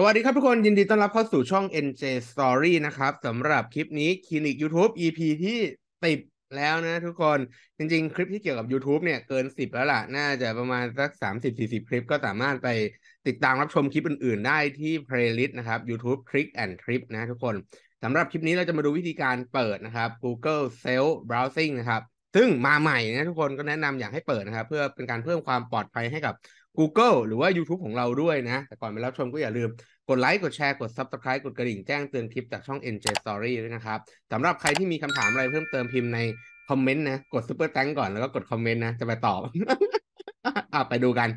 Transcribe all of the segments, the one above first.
สวัสดีครับทุกคนยินดีต้อนรับเข้าสู่ช่อง NJ Story นะครับสำหรับคลิปนี้คลินิก YouTube EP ที่ติดแล้วนะทุกคนจริง ๆ คลิปที่เกี่ยวกับ YouTube เนี่ยเกิน 10 แล้วล่ะ น่าจะประมาณสัก 30-40 คลิปก็สามารถไปติดตามรับชมคลิปอื่นๆได้ที่ playlist นะครับ YouTube Trick and Trip นะทุกคนสำหรับคลิปนี้เราจะมาดูวิธีการเปิดนะครับ Google Self Browsing นะครับซึ่งมาใหม่นะทุกคนก็แนะนำอยากให้เปิดนะครับเพื่อเป็นการเพิ่มความปลอดภัยให้กับ Google หรือว่า YouTube ของเราด้วยนะ แต่ก่อนไปรับชมก็อย่าลืมกดไลค์กดแชร์กด Subscribe กดกระดิ่งแจ้งเตือนคลิปจากช่อง NJ Story ด้วยนะครับสำหรับใครที่มีคำถามอะไรเพิ่มเติมพิมพ์ในคอมเมนต์นะ กดซุปเปอร์แตงก่อนแล้วก็กดคอมเมนต์นะ จะไปตอบอ่ะไปดูกัน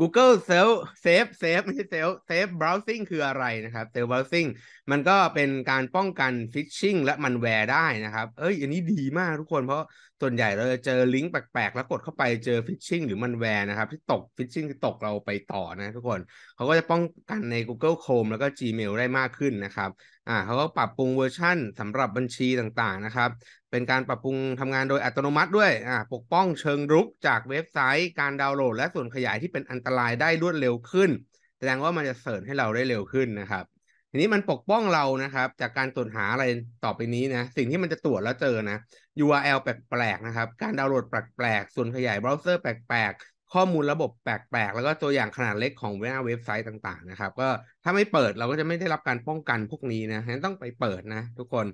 Google Self Safe Safe ไม่ใช่ Self Safe Browsing คืออะไรนะครับ s ซ f Browsing มันก็เป็นการป้องกันฟิชชิงและมันแวร์ได้นะครับเอ้ยอันนี้ดีมากทุกคน เพราะส่วนใหญ่เราจะเจอลิงก์แปลกๆ แล้วกดเข้าไปเจอฟิชชิงหรือมันแวร์นะครับ ที่ตกฟิชชิงตกเราไปต่อนะทุกคนเขาก็จะป้องกันใน Google Chrome แล้วก็ Gmail ได้มากขึ้นนะครับ อ่าเขาก็ปรับปรุงเวอร์ชั่นสำหรับบัญชีต่างๆ นะครับเป็นการปรับปรุงทำงานโดยอัตโนมัติด้วยอ่าปกป้องเชิงรุกจากเว็บไซต์การดาวน์โหลดและส่วนขยายที่เป็นอันตรายได้รวดเร็วขึ้น แสดงว่ามันจะเสริมให้เราได้เร็วขึ้นนะครับ ทีนี้มันปกป้องเรานะครับ จากการตรวจหาอะไรต่อไปนี้นะ สิ่งที่มันจะตรวจแล้วเจอนะ URL แปลกๆนะครับ การดาวน์โหลดแปลกๆ ส่วนขยายเบราว์เซอร์แปลกๆข้อมูลระบบแปลกๆ แล้วก็ตัวอย่างขนาดเล็กของเว็บไซต์ต่างๆนะครับก็ถ้าไม่เปิดเราก็จะไม่ได้รับการป้องกันพวกนี้นะฉะนั้นต้องไปเปิดนะ ทุกคน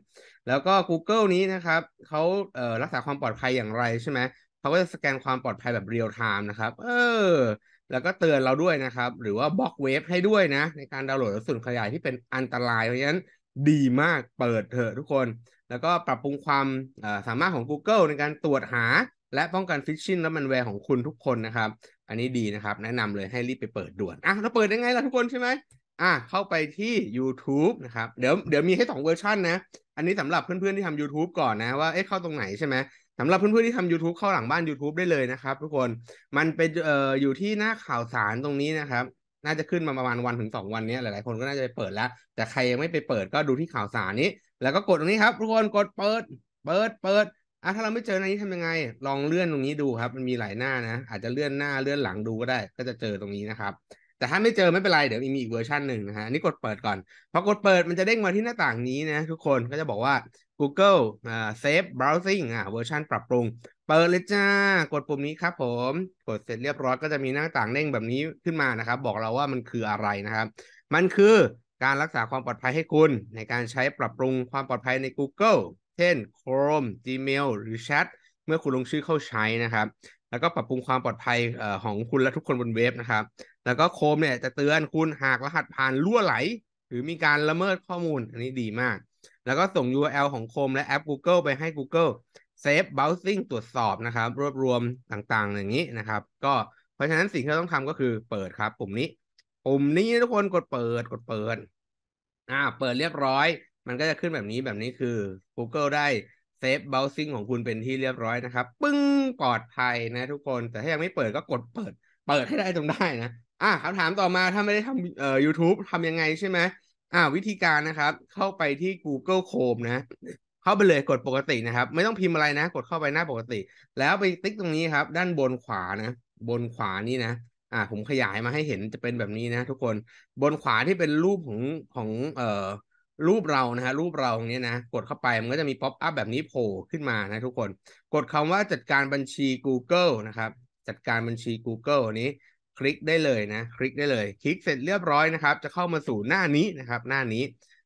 แล้วก็ Google นี้นะครับเขาเรักษาความปลอดภัยอย่างไรใช่ไหมเขาก็จะสแกนความปลอดภัยแบบเรียลไทม์นะครับเออแล้วก็เตือนเราด้วยนะครับ หรือว่าบล็อกเว็บให้ด้วยนะในการดาวน์โหลดและส่วนขยายที่เป็นอันตราย เพราะฉะนั้นดีมากเปิดเถอะทุกคนแล้วก็ปรับปรุงความสามารถของ Google ในการตรวจหาและป้องกันฟิชชิ่งและมันแวร์ของคุณทุกคนนะครับ อันนี้ดีนะครับ แนะนำเลยให้รีบไปเปิดด่วน อ่ะเราเปิดยังไงล่ะทุกคนใช่ไหมอ่ะเข้าไปที่ YouTube นะครับเดี๋ยวเดี๋ยวมีให้2เวอร์ชันนะ อันนี้สำหรับเพื่อนๆที่ทำ YouTube ก่อนนะว่าเอ๊ะเข้าตรงไหนใช่ไหมสำหรับเพื่อนๆที่ทำ YouTube เข้าหลังบ้าน YouTube ได้เลยนะครับทุกคนมันเป็นเอ่ออยู่ที่หน้าข่าวสารตรงนี้นะครับ น่าจะขึ้นมาประมาณวันถึงสองวันนี้หลายๆคนก็น่าจะไปเปิดแล้ว แต่ใครยังไม่ไปเปิดก็ดูที่ข่าวสารนี้ แล้วก็กดตรงนี้ครับทุกคนกดเปิดเปิดเปิดอ่ะถ้าเราไม่เจอหน้านี้ทำยังไงลองเลื่อนตรงนี้ดูครับมันมีหลายหน้านะอาจจะเลื่อนหน้าเลื่อนหลังดูก็ได้ ก็จะเจอตรงนี้นะครับ แต่ถ้าไม่เจอไม่เป็นไรเดี๋ยวมีอีกเวอร์ชันหนึ่งนะฮะอันนี้กดเปิดก่อนพอกดเปิดมันจะเด้งมาที่หน้าต่างนี้นะทุกคนก็จะบอกว่า Google อ่า s a f e Browsing อ่าเวอร์ชันปรับปรุงเปิดเลยจ้ากดปุ่มนี้ครับผมกดเสร็จเรียบร้อยก็จะมีหน้าต่างเด้งแบบนี้ขึ้นมานะครับบอกเราว่ามันคืออะไรนะครับ มันคือการรักษาความปลอดภัยให้คุณ ในการใช้ปรับปรุงความปลอดภัยใน Google เช่น Chrome Gmail หรือ Chat เมื่อคุณลงชื่อเข้าใช้นะครับ แล้วก็ปรับปรุงความปลอดภัยของคุณและทุกคนบนเว็บนะครับ แล้วก็โคมเนี่ยจะเตือนคุณหากรหัสผ่านรั่วไหล หรือมีการละเมิดข้อมูล อันนี้ดีมาก แล้วก็ส่ง URL ของโคมและแอป Google ไปให้ Google Safe Browsing ตรวจสอบนะครับ รวบรวมต่างๆ อย่างนี้นะครับ ก็เพราะฉะนั้นสิ่งที่เราต้องทำก็คือเปิดครับ ปุ่มนี้ ปุ่มนี้ทุกคนกดเปิดกดเปิด อ่า เปิดเรียบร้อยมันก็จะขึ้นแบบนี้แบบนี้คือ Google ได้เซฟเบราว์ซิ่งของคุณเป็นที่เรียบร้อยนะครับ ปึ้งปลอดภัยนะทุกคน แต่ถ้ายังไม่เปิดก็กดเปิด เปิดให้ได้จงได้นะ อ่ะคำถามต่อมาถ้าไม่ได้ทำเอ่อ YouTube ทำยังไงใช่ไหมอ่าวิธีการนะครับ เข้าไปที่ Google Chrome นะ เข้าไปเลยกดปกตินะครับ ไม่ต้องพิมพ์อะไรนะ กดเข้าไปหน้าปกติ แล้วไปติ๊กตรงนี้ครับ ด้านบนขวานะ บนขวานี่นะ อ่าผมขยายมาให้เห็นจะเป็นแบบนี้นะ ทุกคนบนขวาที่เป็นรูปของของเอ่อรูปเรานะฮะรูปเรางนี้นะกดเข้าไปมันก็จะมีป๊อปอัพแบบนี้โผล่ขึ้นมานะทุกคน กดคำว่าจัดการบัญชี Google นะครับ จัดการบัญชี Google นี้ คลิกได้เลยนะ คลิกได้เลยคลิกเสร็จเรียบร้อยนะครับ จะเข้ามาสู่หน้านี้นะครับ หน้านี้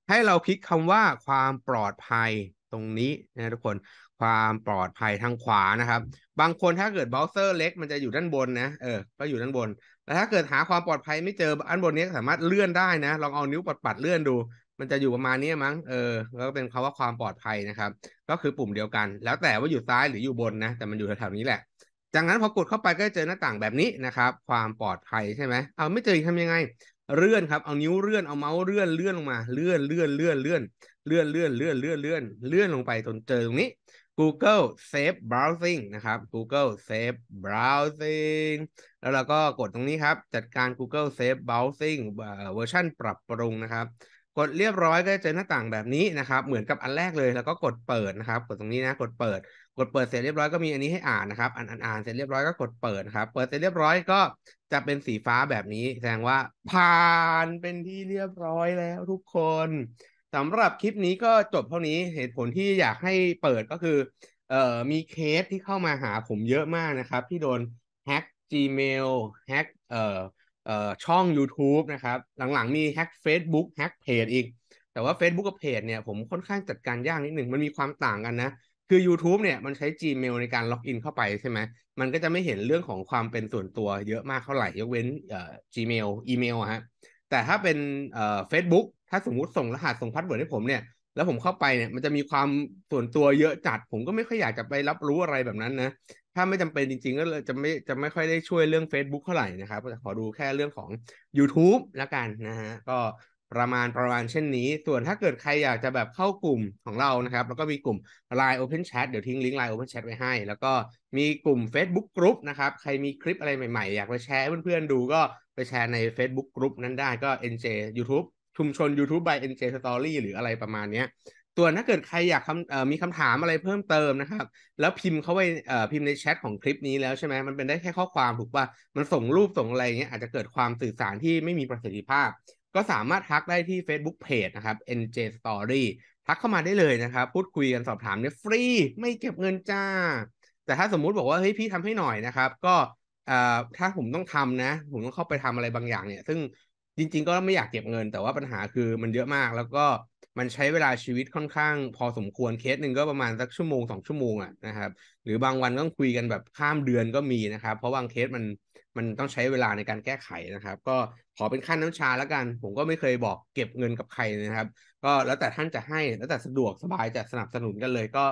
ให้เราคลิกคำว่าความปลอดภัยตรงนี้นะทุกคน ความปลอดภัยทางขวานะครับ บางคนถ้าเกิดเบราว์เซอร์เล็กมันจะอยู่ด้านบนนะเออก็อยู่ด้านบนแล้วถ้าเกิดหาความปลอดภัยไม่เจออันบนนี้สามารถเลื่อนได้นะลองเอานิ้วปัดๆเลื่อนดูมันจะอยู่ประมาณนี้มั้ง เออ แล้วก็เป็นคาว่าความปลอดภัยนะครับ ก็คือปุ่มเดียวกัน แล้วแต่ว่าอยู่ซ้ายหรืออยู่บนนะ แต่มันอยู่แถวๆนี้แหละ จากนั้นพอกดเข้าไปก็จะเจอหน้าต่างแบบนี้นะครับ ความปลอดภัยใช่ไหม เอาไม่เจอทำยังไงเลื่อนครับ เอานิ้วเลื่อน เอาเมาส์เลื่อนเลื่อนลงมาเลื่อนเลื่อนเลื่อนเลื่อนเลื่อนเลื่อนเลื่อนเลื่อนเลื่อนเลื่อนลงไปจนเจอตรงนี้ Google Safe Browsing นะครับ Google Safe Browsing แล้วเราก็กดตรงนี้ครับ จัดการ Google Safe Browsing เวอร์ชันปรับปรุงนะครับกดเรียบร้อยก็จะเจอหน้าต่างแบบนี้นะครับ เหมือนกับอันแรกเลยแล้วก็กดเปิดนะครับกดตรงนี้นะกดเปิด กดเปิดเสร็จเรียบร้อยก็มีอันนี้ให้อ่านนะครับอ่านอ่านเสร็จเรียบร้อยก็กดเปิดครับ เปิดเสร็จเรียบร้อยก็จะเป็นสีฟ้าแบบนี้แสดงว่า ผ่านเป็นที่เรียบร้อยแล้วทุกคนสำหรับคลิปนี้ก็จบเท่านี้เหตุผลที่อยากให้เปิดก็คือเอ่อมีเคสที่เข้ามาหาผมเยอะมากนะครับ ที่โดนแฮ็ก Gmail แฮ็กเอ่อช่อง YouTube นะครับหลังๆมีแฮ็ก Facebook แฮ็กเพจอีก แต่ว่า Facebook กับเพจเนี่ยผมค่อนข้างจัดการยากนิดหนึ่ง มันมีความต่างกันนะ คือ YouTube เนี่ยมันใช้ Gmail ในการล็อกอินเข้าไปใช่ไหมมันก็จะไม่เห็นเรื่องของความเป็นส่วนตัวเยอะมากเท่าไหร่ ยกเว้นเอ่อ Gmail อีเมลฮะแต่ถ้าเป็นเอ่อ Facebook ถ้าสมมุติส่งรหัสส่งพาสเวิร์ดให้ผมเนี่ยแล้วผมเข้าไปเนี่ยมันจะมีความส่วนตัวเยอะจัด ผมก็ไม่ค่อยอยากจะไปรับรู้อะไรแบบนั้นนะถ้าไม่จำเป็นจริงๆ ก็จะไม่จะไม่ค่อยได้ช่วยเรื่อง Facebook เท่าไหร่นะครับจะขอดูแค่เรื่องของ YouTube ลวกันนะฮะก็ประมาณประมาณเช่นนี้ ส่วนถ้าเกิดใครอยากจะแบบเข้ากลุ่มของเรานะครับแล้วก็มีกลุ่ม Line Open Chat เดี๋ยวทิ้งลิงก์ Line Open Chat ไว้ให้ แล้วก็มีกลุ่ม Facebook Group นะครับใครมีคลิปอะไรใหม่ๆ อยากไปแชร์เพื่อนๆดูก็ไปแชร์ใน Facebook Group นั้นได้ก็ NJ YouTube ชุมชน YouTube by NJ Story หรืออะไรประมาณนี้ส่วนถ้าเกิดใครอยากคำมีคำถามอะไรเพิ่มเติมนะครับ แล้วพิมพ์เข้าไปพิมพ์ในแชทของคลิปนี้แล้วใช่ไหมมันเป็นได้แค่ข้อความถูกป่ะมันส่งรูปส่งอะไรเงี้ยอาจจะเกิดความสื่อสารที่ไม่มีประสิทธิภาพ ก็สามารถทักได้ที่ Facebook Page นะครับ NJ Story ทักเข้ามาได้เลยนะครับพูดคุยกันสอบถามเนี่ยฟรีไม่เก็บเงินจ้า แต่ถ้าสมมุติบอกว่าเฮ้ยพี่ทำให้หน่อยนะครับ ก็ถ้าผมต้องทำนะผมต้องเข้าไปทำอะไรบางอย่างเนี่ย ซึ่งจริงๆก็ไม่อยากเก็บเงิน แต่ว่าปัญหาคือมันเยอะมากแล้วก็มันใช้เวลาชีวิตค่อนข้าง พอสมควรเคสหนึ่งก็ประมาณสักชั่วโมงสองชั่วโมงอ่ะนะครับ หรือบางวันต้องคุยกันแบบข้ามเดือนก็มีนะครับ เพราะบางเคสมันมันต้องใช้เวลาในการแก้ไขนะครับ ก็ขอเป็นขั้นน้ำชาแล้วกัน ผมก็ไม่เคยบอกเก็บเงินกับใครนะครับ ก็แล้วแต่ท่านจะให้แล้วแต่สะดวกสบายจะสนับสนุนกันเลยก็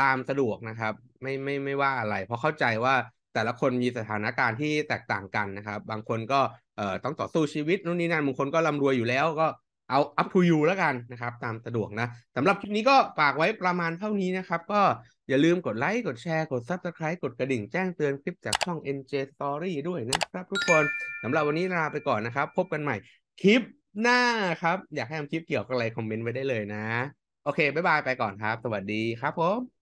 ตามสะดวกนะครับไม่ไม่ไม่ว่าอะไร เพราะเข้าใจว่าแต่ละคนมีสถานการณ์ที่แตกต่างกันนะครับ บางคนก็เอ่อต้องต่อสู้ชีวิตนู่นนี่นั่นบางคนก็ร่ำรวยอยู่แล้วก็เอาอัพทูยูแล้วกันนะครับ ตามสะดวกนะสำหรับคลิปนี้ก็ฝากไว้ประมาณเท่านี้นะครับ ก็อย่าลืมกดไลค์กดแชร์กด Subscribe กดกระดิ่งแจ้งเตือนคลิปจากช่อง NJ Story ด้วยนะครับทุกคนสำหรับวันนี้ลาไปก่อนนะครับ พบกันใหม่คลิปหน้าครับ อยากให้ทำคลิปเกี่ยวกับอะไรคอมเมนต์ไว้ได้เลยนะโอเคบ๊ายบายไปก่อนครับ สวัสดีครับผม